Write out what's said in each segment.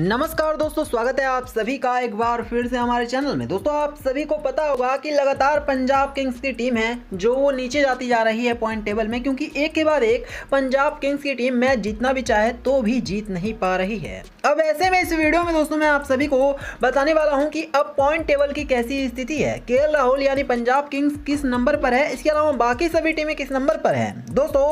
नमस्कार दोस्तों स्वागत है आप सभी का एक बार फिर से हमारे चैनल में दोस्तों आप सभी को पता होगा कि लगातार पंजाब किंग्स की टीम है जो वो नीचे जाती जा रही है पॉइंट टेबल में क्योंकि एक के बाद एक पंजाब किंग्स की टीम मैच जीतना भी चाहे तो भी जीत नहीं पा रही है अब ऐसे में इस वीडियो में दोस्तों मैं आप सभी को बताने वाला हूँ कि अब पॉइंट टेबल की कैसी स्थिति है के राहुल यानी पंजाब किंग्स किस नंबर पर है इसके अलावा बाकी सभी टीमें किस नंबर पर है दोस्तों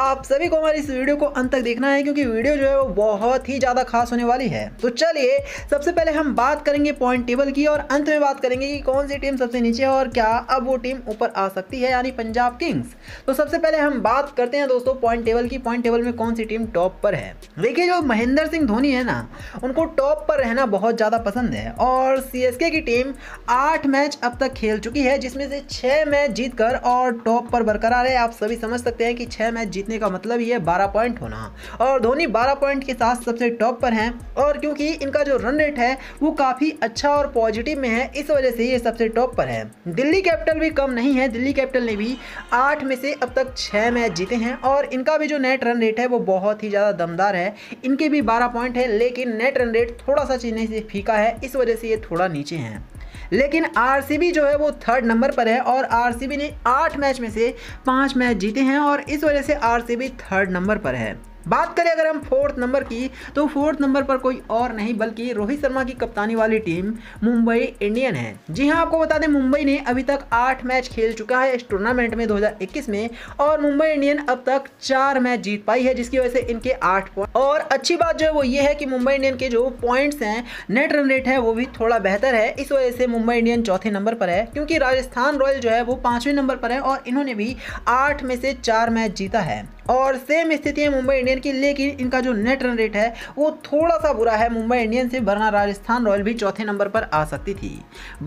आप सभी को हमारे इस वीडियो को अंत तक देखना है क्योंकि वीडियो जो है वो बहुत ही ज़्यादा खास होने वाली है है तो चलिए सबसे पहले हम बात करेंगे पॉइंट टेबल की और अंत में बात करेंगे कि कौन सी टीम सबसे नीचे है और क्या अब वो टीम ऊपर आ सकती है यानी पंजाब किंग्स तो सबसे पहले हम बात करते हैं दोस्तों पॉइंट टेबल की पॉइंट टेबल में कौन सी टीम टॉप पर है देखिए जो महेंद्र सिंह धोनी है ना उनको टॉप पर रहना बहुत ज़्यादा पसंद है और सी की टीम आठ मैच अब तक खेल चुकी है जिसमें से छः मैच जीत और टॉप पर बरकरार है आप सभी समझ सकते हैं कि छः मैच जीतने का मतलब ये बारह पॉइंट होना और धोनी बारह पॉइंट के साथ सबसे टॉप पर हैं और क्योंकि इनका जो रन रेट है वो काफ़ी अच्छा और पॉजिटिव में है इस वजह से ये सबसे टॉप पर है दिल्ली कैपिटल भी कम नहीं है दिल्ली कैपिटल ने भी आठ में से अब तक छः मैच जीते हैं और इनका भी जो नेट रन रेट है वो बहुत ही ज़्यादा दमदार है इनके भी बारह पॉइंट है लेकिन नेट रन रेट थोड़ा सा चीनी से फीका है इस वजह से ये थोड़ा नीचे हैं लेकिन आरसीबी जो है वो थर्ड नंबर पर है और आरसीबी ने आठ मैच में से पाँच मैच जीते हैं और इस वजह से आरसीबी थर्ड नंबर पर है बात करें अगर हम फोर्थ नंबर की तो फोर्थ नंबर पर कोई और नहीं बल्कि रोहित शर्मा की कप्तानी वाली टीम मुंबई इंडियन है जी हाँ आपको बता दें मुंबई ने अभी तक आठ मैच खेल चुका है इस टूर्नामेंट में 2021 में और मुंबई इंडियन अब तक चार मैच जीत पाई है जिसकी वजह से इनके आठ पॉइंट और अच्छी बात जो है वो ये है कि मुंबई इंडियन के जो पॉइंट्स हैं नेट रन रेट है वो भी थोड़ा बेहतर है इस वजह से मुंबई इंडियन चौथे नंबर पर है क्योंकि राजस्थान रॉयल जो है वो पांचवें नंबर पर है और इन्होंने भी आठ में से चार मैच जीता है और सेम स्थिति है मुंबई इंडियन की लेकिन इनका जो नेट रन रेट है वो थोड़ा सा बुरा है मुंबई इंडियन से वरना राजस्थान रॉयल भी चौथे नंबर पर आ सकती थी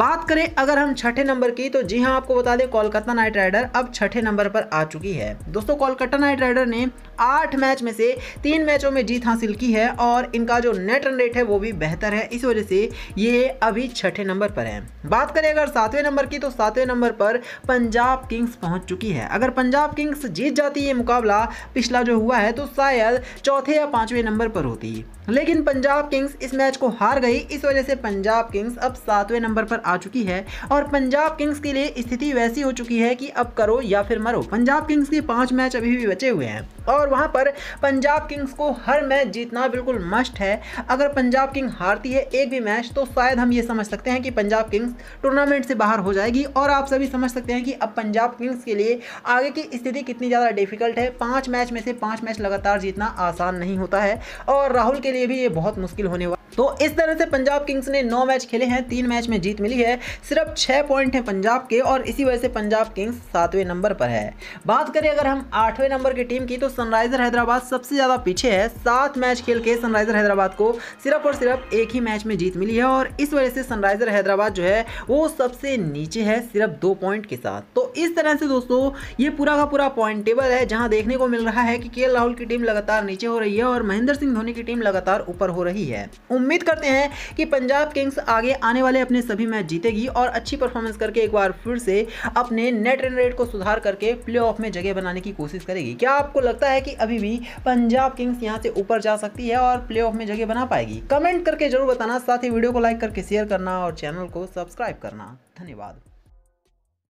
बात करें अगर हम छठे नंबर की तो जी हाँ आपको बता दें कोलकाता नाइट राइडर अब छठे नंबर पर आ चुकी है दोस्तों कोलकाता नाइट राइडर ने आठ मैच में से तीन मैचों में जीत हासिल की है और इनका जो नेट रन रेट है वो भी बेहतर है इस वजह से ये अभी छठे नंबर पर है बात करें अगर सातवें नंबर की तो सातवें नंबर पर पंजाब किंग्स पहुंच चुकी है अगर पंजाब किंग्स जीत जाती ये मुकाबला पिछला जो हुआ है तो शायद चौथे या पाँचवें नंबर पर होती लेकिन पंजाब किंग्स इस मैच को हार गई इस वजह से पंजाब किंग्स अब सातवें नंबर पर आ चुकी है और पंजाब किंग्स के लिए स्थिति वैसी हो चुकी है कि अब करो या फिर मरो पंजाब किंग्स के पांच मैच अभी भी बचे हुए हैं और और वहाँ पर पंजाब किंग्स को हर मैच जीतना बिल्कुल मस्ट है अगर पंजाब किंग हारती है एक भी मैच तो शायद हम ये समझ सकते हैं कि पंजाब किंग्स टूर्नामेंट से बाहर हो जाएगी और आप सभी समझ सकते हैं कि अब पंजाब किंग्स के लिए आगे की स्थिति कितनी ज़्यादा डिफिकल्ट है पाँच मैच में से पाँच मैच लगातार जीतना आसान नहीं होता है और राहुल के लिए भी ये बहुत मुश्किल होने वाला तो इस तरह से पंजाब किंग्स ने नौ मैच खेले हैं तीन मैच में जीत मिली है सिर्फ छः पॉइंट हैं पंजाब के और इसी वजह से पंजाब किंग्स सातवें नंबर पर है बात करें अगर हम आठवें नंबर की टीम की तो सनराइजर हैदराबाद सबसे ज़्यादा पीछे है सात मैच खेल के सनराइजर हैदराबाद को सिर्फ और सिर्फ एक ही मैच में जीत मिली है और इस वजह से सनराइजर हैदराबाद जो है वो सबसे नीचे है सिर्फ दो पॉइंट के साथ तो इस तरह से दोस्तों ये पूरा का पूरा पॉइंट टेबल है जहाँ देखने को मिल रहा है कि के राहुल की टीम लगातार नीचे हो रही है और महेंद्र सिंह धोनी की टीम लगातार ऊपर हो रही है उम्मीद करते हैं कि पंजाब किंग्स आगे आने वाले अपने सभी मैच जीतेगी और अच्छी परफॉर्मेंस करके एक बार फिर से अपने नेट रन रेट को सुधार करके प्ले में जगह बनाने की कोशिश करेगी क्या आपको लगता है कि अभी भी पंजाब किंग्स यहाँ से ऊपर जा सकती है और प्ले में जगह बना पाएगी कमेंट करके जरूर बताना साथ ही वीडियो को लाइक करके शेयर करना और चैनल को सब्सक्राइब करना धन्यवाद